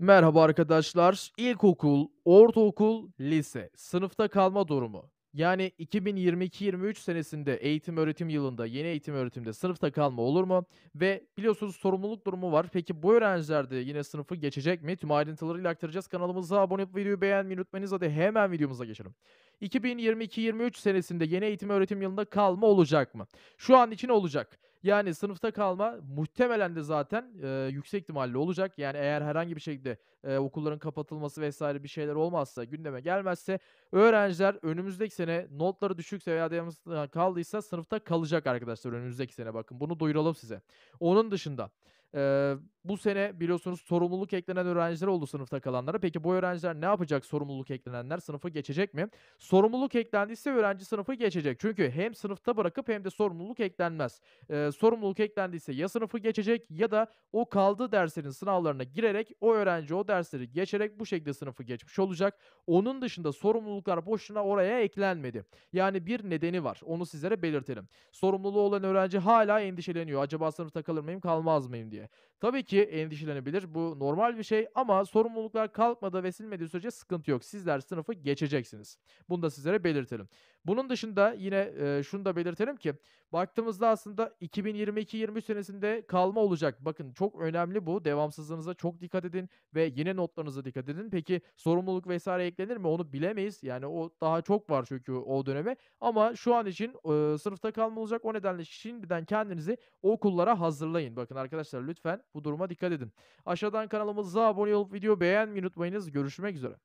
Merhaba arkadaşlar. İlkokul, ortaokul, lise, sınıfta kalma durumu. Yani 2022-23 senesinde eğitim öğretim yılında yeni eğitim öğretimde sınıfta kalma olur mu? Ve biliyorsunuz sorumluluk durumu var. Peki bu öğrenciler de yine sınıfı geçecek mi? Tüm ayrıntılarıyla aktaracağız. Kanalımıza abone olup videoyu beğenmeyi unutmayınız. Hadi hemen videomuza geçelim. 2022-23 senesinde yeni eğitim öğretim yılında kalma olacak mı? Şu an için olacak. Yani sınıfta kalma muhtemelen de zaten e, yüksek ihtimalle olacak. Yani eğer herhangi bir şekilde e, okulların kapatılması vesaire bir şeyler olmazsa, gündeme gelmezse öğrenciler önümüzdeki sene notları düşük veya devamsızlığa kaldıysa sınıfta kalacak arkadaşlar önümüzdeki sene bakın. Bunu duyuralım size. Onun dışında e, bu sene biliyorsunuz sorumluluk eklenen öğrenciler oldu sınıfta kalanlara. Peki bu öğrenciler ne yapacak sorumluluk eklenenler? Sınıfı geçecek mi? Sorumluluk eklendiyse öğrenci sınıfı geçecek. Çünkü hem sınıfta bırakıp hem de sorumluluk eklenmez. Ee, sorumluluk eklendiyse ya sınıfı geçecek ya da o kaldığı derslerin sınavlarına girerek o öğrenci o dersleri geçerek bu şekilde sınıfı geçmiş olacak. Onun dışında sorumluluklar boşuna oraya eklenmedi. Yani bir nedeni var. Onu sizlere belirtelim. Sorumluluğu olan öğrenci hala endişeleniyor. Acaba sınıfta kalır mıyım kalmaz mıyım diye. Tabii ki kişi endişelenebilir. Bu normal bir şey ama sorumluluklar kalkmadı ve silmediği sürece sıkıntı yok. Sizler sınıfı geçeceksiniz. Bunu da sizlere belirtelim. Bunun dışında yine e, şunu da belirtelim ki baktığımızda aslında 2022-23 senesinde kalma olacak. Bakın çok önemli bu. Devamsızlığınıza çok dikkat edin ve yeni notlarınıza dikkat edin. Peki sorumluluk vesaire eklenir mi? Onu bilemeyiz. Yani o daha çok var çünkü o döneme. Ama şu an için e, sınıfta kalma olacak. O nedenle şimdiden kendinizi okullara hazırlayın. Bakın arkadaşlar lütfen bu duruma dikkat edin. Aşağıdan kanalımıza abone olup video beğenmeyi unutmayınız. Görüşmek üzere.